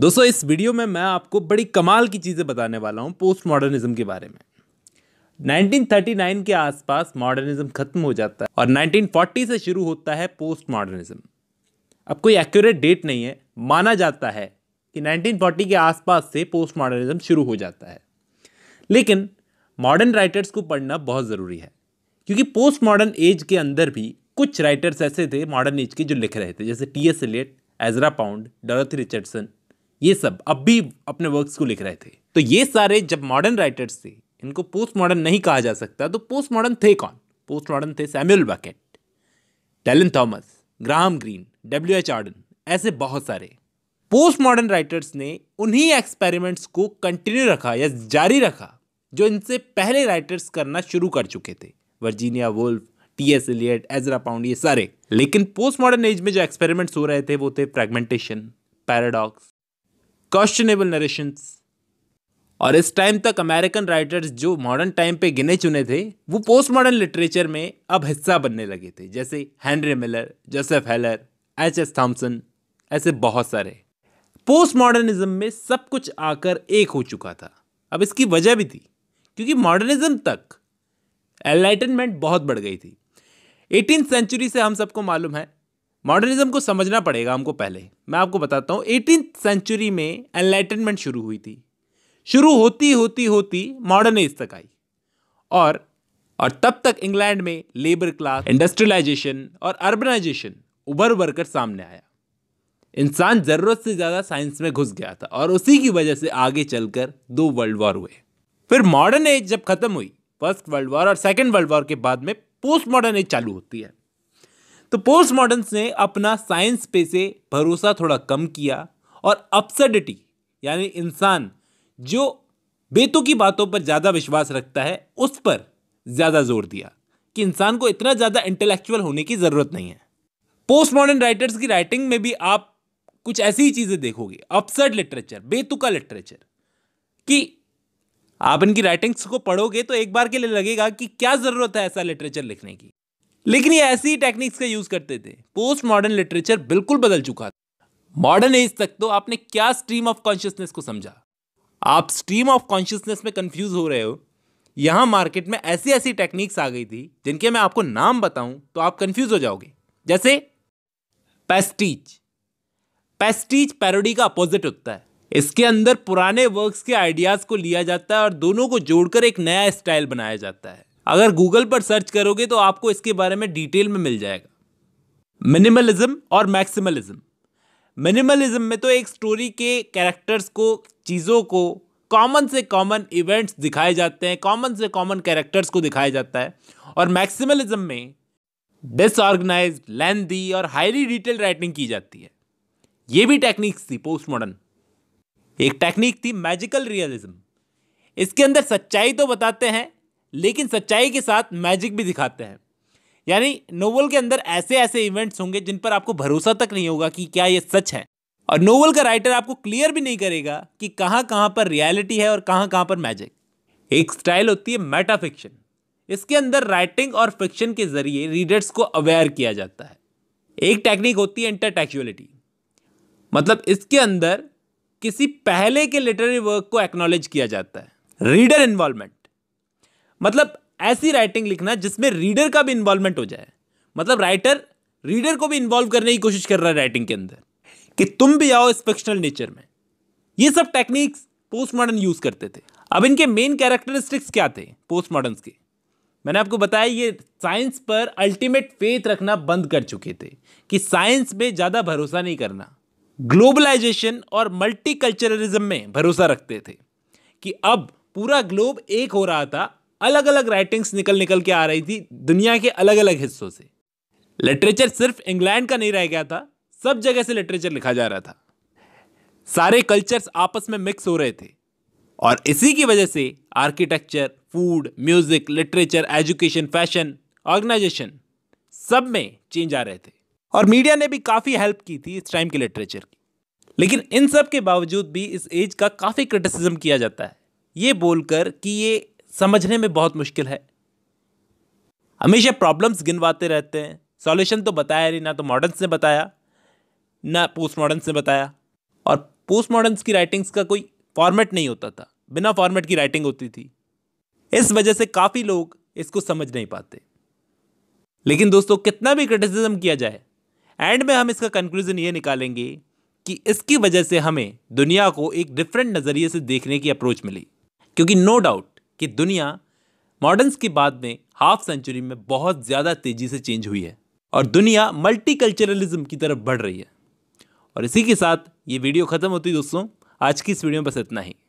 दोस्तों इस वीडियो में मैं आपको बड़ी कमाल की चीज़ें बताने वाला हूँ पोस्ट मॉडर्निज्म के बारे में 1939 के आसपास मॉडर्निज्म खत्म हो जाता है और 1940 से शुरू होता है पोस्ट मॉडर्निज्म अब कोई एक्यूरेट डेट नहीं है माना जाता है कि 1940 के आसपास से पोस्ट मॉडर्निज्म शुरू हो जाता है लेकिन मॉडर्न राइटर्स को पढ़ना बहुत ज़रूरी है क्योंकि पोस्ट मॉडर्न एज के अंदर भी कुछ राइटर्स ऐसे थे मॉडर्न एज के जो लिख रहे थे जैसे T S Eliot Ezra Pound Dorothy Richardson ये सब अब भी अपने वर्क्स को लिख रहे थे तो ये सारे जब मॉडर्न राइटर्स थे इनको पोस्ट मॉडर्न नहीं कहा जा सकता तो पोस्ट मॉडर्न थे कौन पोस्ट मॉडर्न थे Samuel Beckett Dylan Thomas Graham Greene W H Auden ऐसे बहुत सारे पोस्ट मॉडर्न राइटर्स ने उन्हीं एक्सपेरिमेंट्स को कंटिन्यू रखा या जारी रखा जो इनसे पहले राइटर्स करना शुरू कर चुके थे Virginia Woolf T S Eliot Ezra Pound ये सारे लेकिन पोस्ट मॉडर्न एज में जो एक्सपेरिमेंट्स हो रहे थे वो थे फ्रेगमेंटेशन पैराडॉक्स क्वेश्चनेबल नरेशंस और इस टाइम तक अमेरिकन राइटर्स जो मॉडर्न टाइम पे गिने चुने थे वो पोस्ट मॉडर्न लिटरेचर में अब हिस्सा बनने लगे थे जैसे Henry Miller Joseph Heller H S Thompson ऐसे बहुत सारे पोस्ट मॉडर्निज्म में सब कुछ आकर एक हो चुका था अब इसकी वजह भी थी क्योंकि मॉडर्निज्म तक एनलाइटनमेंट बहुत बढ़ गई थी एटीन सेंचुरी से हम सबको मालूम है मॉडर्निज्म को समझना पड़ेगा हमको पहले मैं आपको बताता हूँ एटीन सेंचुरी में एनलाइटनमेंट शुरू हुई थी शुरू होती होती होती मॉडर्न एज तक आई और और तब तक इंग्लैंड में लेबर क्लास इंडस्ट्रियलाइजेशन और अर्बनाइजेशन उभर उभर कर सामने आया इंसान ज़रूरत से ज़्यादा साइंस में घुस गया था और उसी की वजह से आगे चलकर दो वर्ल्ड वॉर हुए फिर मॉडर्न एज जब ख़त्म हुई फर्स्ट वर्ल्ड वॉर और सेकेंड वर्ल्ड वॉर के बाद में पोस्ट मॉडर्न एज चालू होती है तो पोस्ट मॉडर्न्स ने अपना साइंस पे से भरोसा थोड़ा कम किया और अपसडिटी यानी इंसान जो बेतों की बातों पर ज़्यादा विश्वास रखता है उस पर ज़्यादा जोर दिया कि इंसान को इतना ज़्यादा इंटेलेक्चुअल होने की ज़रूरत नहीं है पोस्ट मॉडर्न राइटर्स की राइटिंग में भी आप कुछ ऐसी ही चीज़ें देखोगे अपसर्ड लिटरेचर बेतुका लिटरेचर कि आप इनकी राइटिंग्स को पढ़ोगे तो एक बार के लिए लगेगा कि क्या ज़रूरत है ऐसा लिटरेचर लिखने की लेकिन ये ऐसी ही टेक्निक्स का यूज़ करते थे पोस्ट मॉडर्न लिटरेचर बिल्कुल बदल चुका था मॉडर्न एज तक तो आपने क्या स्ट्रीम ऑफ कॉन्शियसनेस को समझा आप स्ट्रीम ऑफ कॉन्शियसनेस में कंफ्यूज हो रहे हो यहाँ मार्केट में ऐसी ऐसी टेक्निक्स आ गई थी जिनके मैं आपको नाम बताऊं तो आप कंफ्यूज हो जाओगे जैसे पेस्टीच पेस्टीच पैरोडी का अपोजिट होता है इसके अंदर पुराने वर्क्स के आइडियाज़ को लिया जाता है और दोनों को जोड़कर एक नया स्टाइल बनाया जाता है अगर गूगल पर सर्च करोगे तो आपको इसके बारे में डिटेल में मिल जाएगा मिनिमलिज्म और मैक्सिमलिज्म मिनिमलिज्म में तो एक स्टोरी के कैरेक्टर्स को चीज़ों को कॉमन से कॉमन इवेंट्स दिखाए जाते हैं कॉमन से कॉमन कैरेक्टर्स को दिखाया जाता है और मैक्सिमलिज्म में डिसऑर्गेनाइज लेंदी और हाईली डिटेल राइटिंग की जाती है ये भी टेक्निक्स थी पोस्ट मॉडर्न एक टेक्निक थी मैजिकल रियलिज्म इसके अंदर सच्चाई तो बताते हैं लेकिन सच्चाई के साथ मैजिक भी दिखाते हैं यानी नोवल के अंदर ऐसे ऐसे इवेंट्स होंगे जिन पर आपको भरोसा तक नहीं होगा कि क्या ये सच है और नोवल का राइटर आपको क्लियर भी नहीं करेगा कि कहाँ कहाँ पर रियलिटी है और कहाँ कहाँ पर मैजिक एक स्टाइल होती है मेटा फिक्शन इसके अंदर राइटिंग और फिक्शन के जरिए रीडर्स को अवेयर किया जाता है एक टेक्निक होती है इंटरटेक्चुअलिटी मतलब इसके अंदर किसी पहले के लिटरेरी वर्क को एक्नॉलेज किया जाता है रीडर इन्वॉल्वमेंट मतलब ऐसी राइटिंग लिखना जिसमें रीडर का भी इन्वॉल्वमेंट हो जाए मतलब राइटर रीडर को भी इन्वॉल्व करने की कोशिश कर रहा है राइटिंग के अंदर कि तुम भी आओ इस फिक्शनल नेचर में ये सब टेक्निक्स पोस्ट मॉडर्न यूज़ करते थे अब इनके मेन कैरेक्टरिस्टिक्स क्या थे पोस्ट मॉडर्न के मैंने आपको बताया ये साइंस पर अल्टीमेट फेथ रखना बंद कर चुके थे कि साइंस में ज़्यादा भरोसा नहीं करना ग्लोबलाइजेशन और मल्टीकल्चरलिज्म में भरोसा रखते थे कि अब पूरा ग्लोब एक हो रहा था अलग अलग राइटिंग्स निकल निकल के आ रही थी दुनिया के अलग अलग हिस्सों से लिटरेचर सिर्फ इंग्लैंड का नहीं रह गया था सब जगह से लिटरेचर लिखा जा रहा था सारे कल्चर्स आपस में मिक्स हो रहे थे और इसी की वजह से architecture food music literature education fashion organization सब में चेंज आ रहे थे और मीडिया ने भी काफ़ी हेल्प की थी इस टाइम के लिटरेचर की लेकिन इन सब के बावजूद भी इस एज का काफ़ी क्रिटिसिज्म किया जाता है ये बोलकर कि ये समझने में बहुत मुश्किल है हमेशा प्रॉब्लम्स गिनवाते रहते हैं सॉल्यूशन तो बताया नहीं ना तो मॉडर्न्स ने बताया ना पोस्ट मॉडर्न्स ने बताया और पोस्ट मॉडर्न्स की राइटिंग्स का कोई फॉर्मेट नहीं होता था बिना फॉर्मेट की राइटिंग होती थी इस वजह से काफ़ी लोग इसको समझ नहीं पाते लेकिन दोस्तों कितना भी क्रिटिसिज्म किया जाए एंड में हम इसका कंक्लूजन ये निकालेंगे कि इसकी वजह से हमें दुनिया को एक डिफरेंट नज़रिए से देखने की अप्रोच मिली क्योंकि नो डाउट कि दुनिया मॉडर्न्स के बाद में हाफ सेंचुरी में बहुत ज़्यादा तेज़ी से चेंज हुई है और दुनिया मल्टी कल्चरलिज्म की तरफ बढ़ रही है और इसी के साथ ये वीडियो ख़त्म होती दोस्तों आज की इस वीडियो में बस इतना ही